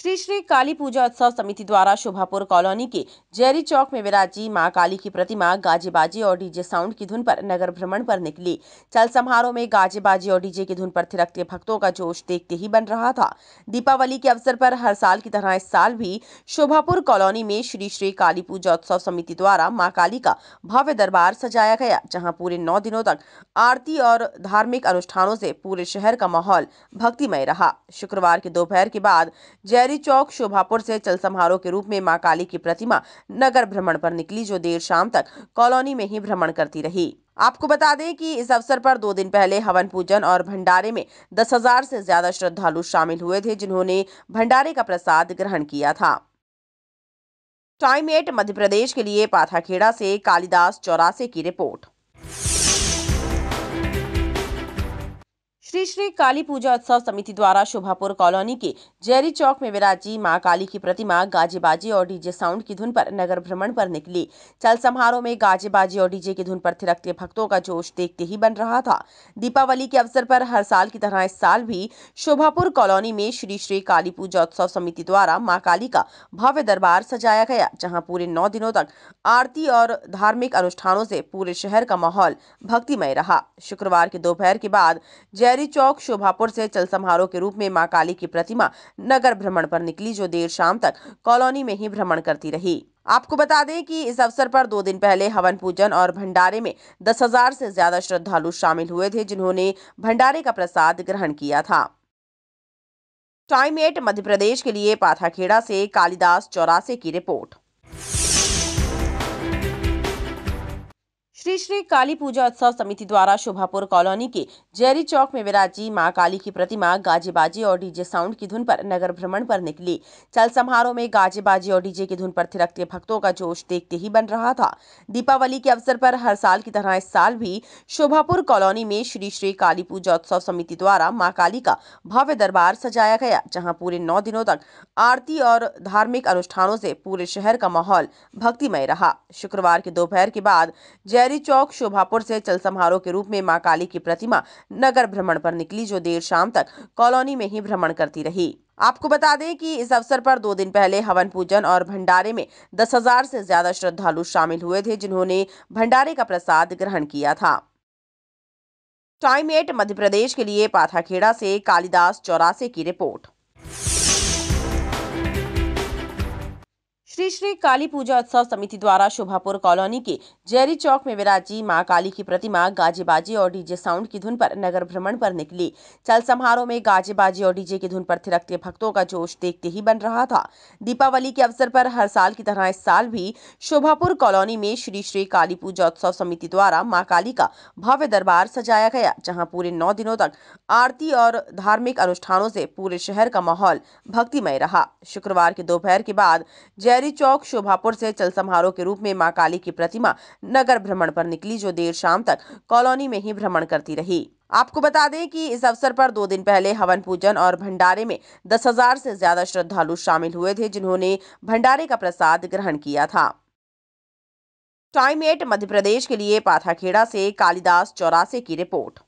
श्री श्री काली पूजा उत्सव समिति द्वारा शोभापुर कॉलोनी के जेरी चौक में विराजी मां काली की प्रतिमा गाजेबाजी और डीजे साउंड की धुन पर नगर भ्रमण पर निकली चल समारोह में गाजेबाजी और डीजे की धुन पर थिरकते भक्तों का जोश देखते ही बन रहा था दीपावली के अवसर पर हर साल की तरह इस साल भी शोभापुर कॉलोनी में श्री श्री काली पूजा उत्सव समिति द्वारा माँ काली का भव्य दरबार सजाया गया जहाँ पूरे नौ दिनों तक आरती और धार्मिक अनुष्ठानों से पूरे शहर का माहौल भक्तिमय रहा शुक्रवार के दोपहर के बाद कचहरी चौक शोभापुर से चल समारोह के रूप में मां काली की प्रतिमा नगर भ्रमण पर निकली जो देर शाम तक कॉलोनी में ही भ्रमण करती रही आपको बता दें कि इस अवसर पर दो दिन पहले हवन पूजन और भंडारे में दस हजार से ज्यादा श्रद्धालु शामिल हुए थे जिन्होंने भंडारे का प्रसाद ग्रहण किया था टाइम एट मध्य प्रदेश के लिए पाथाखेड़ा से कालिदास चौरासे की रिपोर्ट श्री श्री काली पूजा उत्सव समिति द्वारा शोभापुर कॉलोनी के जेरी चौक में विराजी मां काली की प्रतिमा गाजेबाजी और डीजे साउंड की धुन पर नगर भ्रमण पर निकली चल समारोह में गाजेबाजी और डीजे की धुन पर थिरकते भक्तों का जोश देखते ही बन रहा था दीपावली के अवसर पर हर साल की तरह इस साल भी शोभापुर कॉलोनी में श्री श्री काली पूजा उत्सव समिति द्वारा माँ काली का भव्य दरबार सजाया गया जहाँ पूरे नौ दिनों तक आरती और धार्मिक अनुष्ठानों से पूरे शहर का माहौल भक्तिमय रहा शुक्रवार के दोपहर के बाद जैरी कचहरी चौक शोभापुर से चल समारोह के रूप में मां काली की प्रतिमा नगर भ्रमण पर निकली जो देर शाम तक कॉलोनी में ही भ्रमण करती रही आपको बता दें कि इस अवसर पर दो दिन पहले हवन पूजन और भंडारे में दस हजार से ज्यादा श्रद्धालु शामिल हुए थे जिन्होंने भंडारे का प्रसाद ग्रहण किया था टाइम एट मध्य प्रदेश के लिए पाथाखेड़ा से कालिदास चौरासे की रिपोर्ट श्री श्री काली पूजा उत्सव समिति द्वारा शोभापुर कॉलोनी के जेरी चौक में विराजी मां काली की प्रतिमा गाजेबाजी और डीजे साउंड की धुन पर नगर भ्रमण पर निकली चल समारोह में गाजेबाजी और डीजे की धुन पर थिरकते भक्तों का जोश देखते ही बन रहा था दीपावली के अवसर पर हर साल की तरह इस साल भी शोभापुर कॉलोनी में श्री श्री काली पूजा उत्सव समिति द्वारा माँ काली का भव्य दरबार सजाया गया जहाँ पूरे नौ दिनों तक आरती और धार्मिक अनुष्ठानों से पूरे शहर का माहौल भक्तिमय रहा शुक्रवार के दोपहर के बाद जय कचहरी चौक शोभापुर से चल समारोह के रूप में मां काली की प्रतिमा नगर भ्रमण पर निकली जो देर शाम तक कॉलोनी में ही भ्रमण करती रही आपको बता दें कि इस अवसर पर दो दिन पहले हवन पूजन और भंडारे में दस हजार से ज्यादा श्रद्धालु शामिल हुए थे जिन्होंने भंडारे का प्रसाद ग्रहण किया था टाइम एट मध्य प्रदेश के लिए पाथाखेड़ा से कालिदास चौरासे की रिपोर्ट श्री श्री काली पूजा उत्सव समिति द्वारा शोभापुर कॉलोनी के जेरी चौक में विराजी मां काली की प्रतिमा गाजेबाजी और डीजे साउंड की धुन पर नगर भ्रमण पर निकली चल समारोह में गाजेबाजी और डीजे की धुन पर थिरकते भक्तों का जोश देखते ही बन रहा था दीपावली के अवसर पर हर साल की तरह इस साल भी शोभापुर कॉलोनी में श्री श्री काली पूजा उत्सव समिति द्वारा माँ काली का भव्य दरबार सजाया गया जहाँ पूरे नौ दिनों तक आरती और धार्मिक अनुष्ठानों से पूरे शहर का माहौल भक्तिमय रहा शुक्रवार के दोपहर के बाद जयरी चांदनी चौक शोभापुर से चल समारोह के रूप में मां काली की प्रतिमा नगर भ्रमण पर निकली जो देर शाम तक कॉलोनी में ही भ्रमण करती रही आपको बता दें कि इस अवसर पर दो दिन पहले हवन पूजन और भंडारे में दस हजार से ज्यादा श्रद्धालु शामिल हुए थे जिन्होंने भंडारे का प्रसाद ग्रहण किया था टाइम एट मध्य प्रदेश के लिए पाथाखेड़ा से कालिदास चौरासे की रिपोर्ट